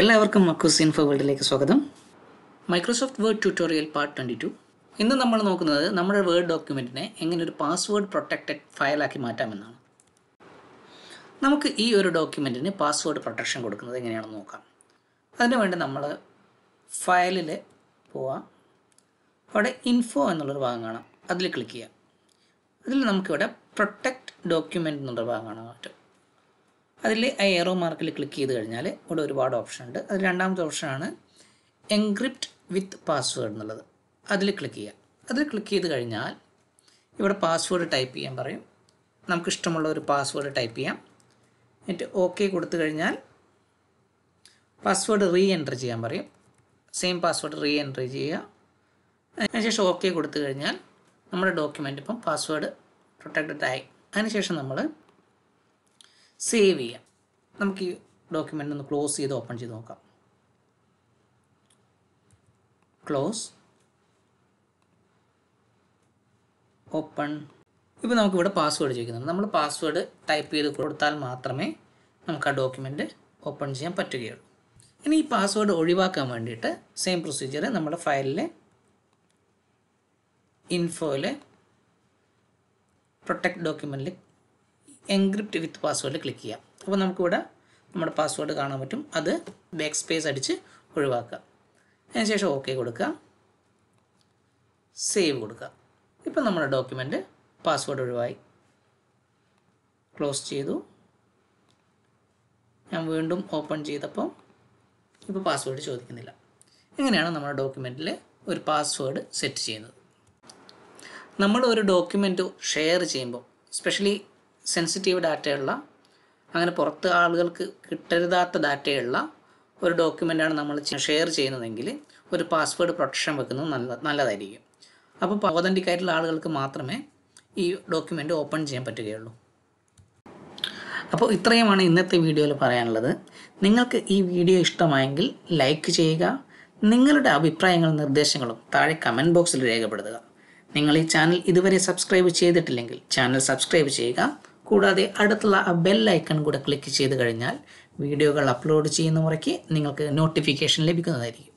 എല്ലാവർക്കും മക്കൂസ് ഇൻഫോ വേൾഡിലേക്ക് സ്വാഗതം Microsoft Word tutorial part twenty two ഇന്ന് നമ്മൾ നോക്കുന്നത് നമ്മുടെ വേർഡ് ഡോക്യുമെൻറ്റിനെ എങ്ങനെ ഒരു പാസ്വേഡ് പ്രൊട്ടക്റ്റഡ് ഫയലാക്കി മാറ്റാമെന്നാണ് നമുക്ക് ഈ ഒരു ഡോക്യുമെൻറ്റിന് പാസ്വേഡ് പ്രൊട്ടക്ഷൻ കൊടുക്കുന്നത് എങ്ങനെയാണെന്ന് നോക്കാം അതിനു വേണ്ടി നമ്മൾ ഫയലിൽ പോവാം അവിടെ ഇൻഫോ എന്നുള്ളൊരു ഭാഗം കാണാം അതിൽ ക്ലിക്ക് ചെയ്യാം അതിൽ നമുക്കിവിടെ പ്രൊട്ടക്റ്റ് ഡോക്യുമെൻ്റ് എന്നുള്ള ഭാഗം കാണാൻ പറ്റും അതിൽ എയറോ മാർക്കിൽ ക്ലിക്ക് ചെയ്ത് കഴിഞ്ഞാൽ ഇവിടെ ഒരുപാട് ഓപ്ഷൻ ഉണ്ട് അതിൽ രണ്ടാമത്തെ ഓപ്ഷനാണ് എൻക്രിപ്റ്റ് വിത്ത് പാസ്വേഡ് എന്നുള്ളത് അതിൽ ക്ലിക്ക് ചെയ്യുക അതിൽ ക്ലിക്ക് ചെയ്ത് കഴിഞ്ഞാൽ ഇവിടെ പാസ്വേഡ് ടൈപ്പ് ചെയ്യാൻ പറയും നമുക്ക് ഇഷ്ടമുള്ള ഒരു പാസ്വേഡ് ടൈപ്പ് ചെയ്യാം എന്നിട്ട് ഓക്കെ കൊടുത്തു കഴിഞ്ഞാൽ പാസ്വേഡ് റീ എൻട്രി ചെയ്യാൻ പറയും സെയിം പാസ്വേഡ് റീ എൻട്രി ചെയ്യുക അതിനുശേഷം ഓക്കെ കൊടുത്തു കഴിഞ്ഞാൽ നമ്മുടെ ഡോക്യുമെൻ്റ് ഇപ്പം പാസ്വേഡ് പ്രൊട്ടക്റ്റഡ് ആയി അതിനുശേഷം നമ്മൾ സേവ് ചെയ്യാം നമുക്ക് ഈ ഡോക്യുമെൻ്റ് ഒന്ന് ക്ലോസ് ചെയ്ത് ഓപ്പൺ ചെയ്ത് നോക്കാം ക്ലോസ് ഓപ്പൺ ഇപ്പോൾ നമുക്കിവിടെ പാസ്വേഡ് ചോദിക്കുന്നുണ്ട് നമ്മൾ പാസ്വേഡ് ടൈപ്പ് ചെയ്ത് കൊടുത്താൽ മാത്രമേ നമുക്ക് ആ ഡോക്യുമെൻ്റ് ഓപ്പൺ ചെയ്യാൻ പറ്റുകയുള്ളൂ ഇനി ഈ പാസ്വേഡ് ഒഴിവാക്കാൻ വേണ്ടിയിട്ട് സെയിം പ്രൊസീജിയർ നമ്മുടെ ഫയലിലെ ഇൻഫോയിലെ പ്രൊട്ടക്ട് ഡോക്യുമെൻറ്റിൽ എൻക്രിപ്റ്റ് വിത്ത് പാസ്വേഡ് ക്ലിക്ക് ചെയ്യാം അപ്പോൾ നമുക്കിവിടെ നമ്മുടെ പാസ്വേഡ് കാണാൻ പറ്റും അത് ബാക്ക് സ്പേസ് അടിച്ച് ഒഴിവാക്കുക അതിനുശേഷം ഓക്കെ കൊടുക്കുക സേവ് കൊടുക്കുക ഇപ്പം നമ്മുടെ ഡോക്യുമെൻറ്റ് പാസ്വേഡ് ഒഴിവായി ക്ലോസ് ചെയ്തു ഞാൻ വീണ്ടും ഓപ്പൺ ചെയ്തപ്പോൾ ഇപ്പോൾ പാസ്വേഡ് ചോദിക്കുന്നില്ല ഇങ്ങനെയാണ് നമ്മുടെ ഡോക്യുമെൻറ്റിൽ ഒരു പാസ്വേഡ് സെറ്റ് ചെയ്യുന്നത് നമ്മൾ ഒരു ഡോക്യുമെൻറ്റ് ഷെയർ ചെയ്യുമ്പോൾ സ്പെഷ്യലി സെൻസിറ്റീവ് ഡാറ്റയുള്ള അങ്ങനെ പുറത്ത് ആളുകൾക്ക് കിട്ടരുതാത്ത ഡാറ്റയുള്ള ഒരു ഡോക്യുമെൻ്റാണ് നമ്മൾ ഷെയർ ചെയ്യുന്നതെങ്കിൽ ഒരു പാസ്വേഡ് പ്രൊട്ടക്ഷൻ വെക്കുന്നത് നല്ല നല്ലതായിരിക്കും അപ്പോൾ ഓതൻറ്റിക് ആയിട്ടുള്ള ആളുകൾക്ക് മാത്രമേ ഈ ഡോക്യുമെൻ്റ് ഓപ്പൺ ചെയ്യാൻ പറ്റുകയുള്ളൂ അപ്പോൾ ഇത്രയുമാണ് ഇന്നത്തെ വീഡിയോയിൽ പറയാനുള്ളത് നിങ്ങൾക്ക് ഈ വീഡിയോ ഇഷ്ടമായെങ്കിൽ ലൈക്ക് ചെയ്യുക നിങ്ങളുടെ അഭിപ്രായങ്ങളും നിർദ്ദേശങ്ങളും താഴെ കമൻറ്റ് ബോക്സിൽ രേഖപ്പെടുത്തുക നിങ്ങൾ ഈ ചാനൽ ഇതുവരെ സബ്സ്ക്രൈബ് ചെയ്തിട്ടില്ലെങ്കിൽ ചാനൽ സബ്സ്ക്രൈബ് ചെയ്യുക കൂടാതെ അടുത്തുള്ള ആ ബെൽ ഐക്കൺ കൂടെ ക്ലിക്ക് ചെയ്ത് കഴിഞ്ഞാൽ വീഡിയോകൾ അപ്ലോഡ് ചെയ്യുന്ന മുറയ്ക്ക് നിങ്ങൾക്ക് നോട്ടിഫിക്കേഷൻ ലഭിക്കുന്നതായിരിക്കും